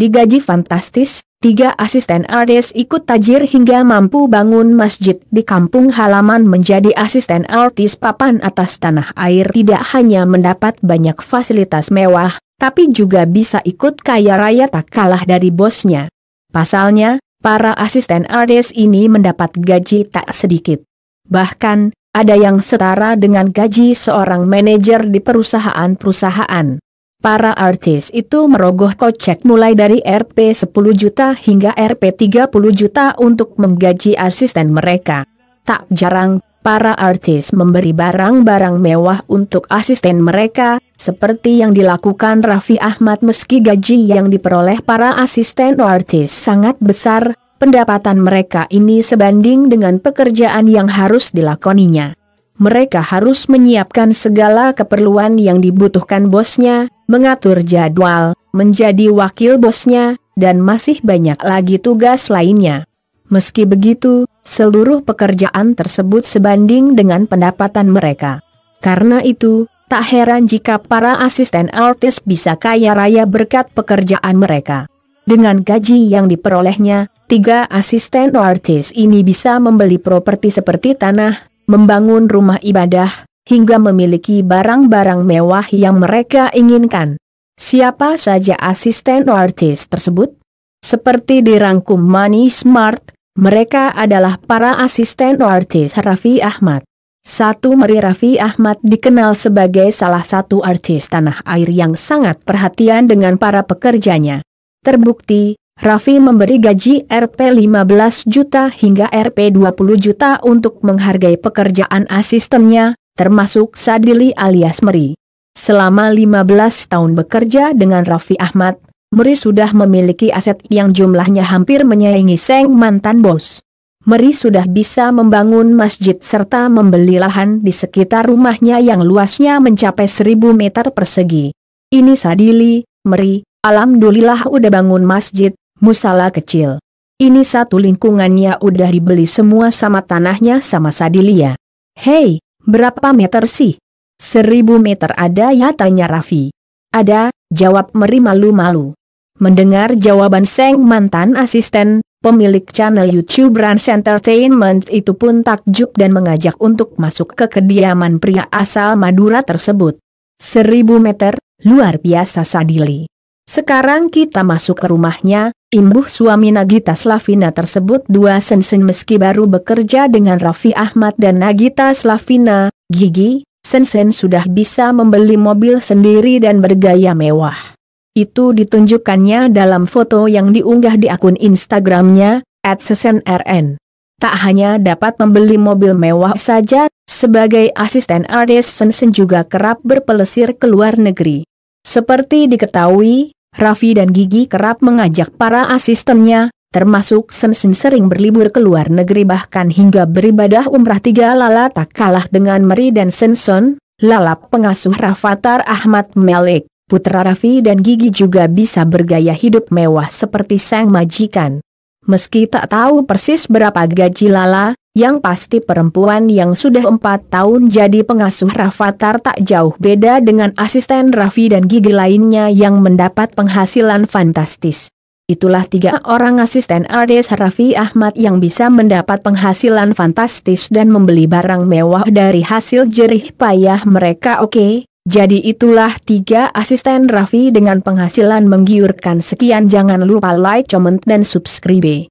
digaji fantastis, tiga asisten artis ikut tajir hingga mampu bangun masjid di kampung halaman menjadi asisten artis papan atas tanah air tidak hanya mendapat banyak fasilitas mewah, tapi juga bisa ikut kaya raya tak kalah dari bosnya. Pasalnya, para asisten artis ini mendapat gaji tak sedikit. Bahkan, ada yang setara dengan gaji seorang manajer di perusahaan-perusahaan. Para artis itu merogoh kocek mulai dari Rp 10 juta hingga Rp 30 juta untuk menggaji asisten mereka. Tak jarang, para artis memberi barang-barang mewah untuk asisten mereka, seperti yang dilakukan Raffi Ahmad meski gaji yang diperoleh para asisten artis sangat besar, pendapatan mereka ini sebanding dengan pekerjaan yang harus dilakoninya mereka harus menyiapkan segala keperluan yang dibutuhkan bosnya, mengatur jadwal, menjadi wakil bosnya, dan masih banyak lagi tugas lainnya. Meski begitu, seluruh pekerjaan tersebut sebanding dengan pendapatan mereka. Karena itu, tak heran jika para asisten artis bisa kaya raya berkat pekerjaan mereka. Dengan gaji yang diperolehnya, tiga asisten artis ini bisa membeli properti seperti tanah, membangun rumah ibadah, hingga memiliki barang-barang mewah yang mereka inginkan. Siapa saja asisten artis tersebut? Seperti dirangkum Money Smart, mereka adalah para asisten artis Raffi Ahmad. Satu Meri Raffi Ahmad dikenal sebagai salah satu artis tanah air yang sangat perhatian dengan para pekerjanya. Terbukti, Raffi memberi gaji Rp 15 juta hingga Rp 20 juta untuk menghargai pekerjaan asistennya, termasuk Sadili alias Meri. Selama 15 tahun bekerja dengan Raffi Ahmad, Meri sudah memiliki aset yang jumlahnya hampir menyaingi Seng mantan bos. Meri sudah bisa membangun masjid serta membeli lahan di sekitar rumahnya yang luasnya mencapai 1000 meter persegi. Ini Sadili, Meri, Alhamdulillah udah bangun masjid, musala kecil. Ini satu lingkungannya udah dibeli semua sama tanahnya sama Sadilia. Hei, berapa meter sih? Seribu meter ada ya tanya Raffi. Ada, jawab Meri malu-malu. Mendengar jawaban Seng mantan asisten, pemilik channel YouTube Rans Entertainment itu pun takjub dan mengajak untuk masuk ke kediaman pria asal Madura tersebut. Seribu meter, luar biasa Sadili. Sekarang kita masuk ke rumahnya, imbuh suami Nagita Slavina tersebut dua sensen meski baru bekerja dengan Raffi Ahmad dan Nagita Slavina, Gigi, sensen sudah bisa membeli mobil sendiri dan bergaya mewah. Itu ditunjukkannya dalam foto yang diunggah di akun Instagramnya, @sesenrn. Tak hanya dapat membeli mobil mewah saja, sebagai asisten artis Sensen juga kerap berpelesir ke luar negeri. Seperti diketahui, Raffi dan Gigi kerap mengajak para asistennya, termasuk Sensen sering berlibur ke luar negeri bahkan hingga beribadah umrah tiga lala tak kalah dengan Meri dan Senson, lala pengasuh Rafathar Ahmad Malik, putra Raffi dan Gigi juga bisa bergaya hidup mewah seperti sang majikan. Meski tak tahu persis berapa gaji lala, yang pasti perempuan yang sudah empat tahun jadi pengasuh Rafathar tak jauh beda dengan asisten Raffi dan Gigi lainnya yang mendapat penghasilan fantastis. Itulah tiga orang asisten Ardes Raffi Ahmad yang bisa mendapat penghasilan fantastis dan membeli barang mewah dari hasil jerih payah mereka oke. Jadi itulah tiga asisten Raffi dengan penghasilan menggiurkan sekian jangan lupa like, comment dan subscribe.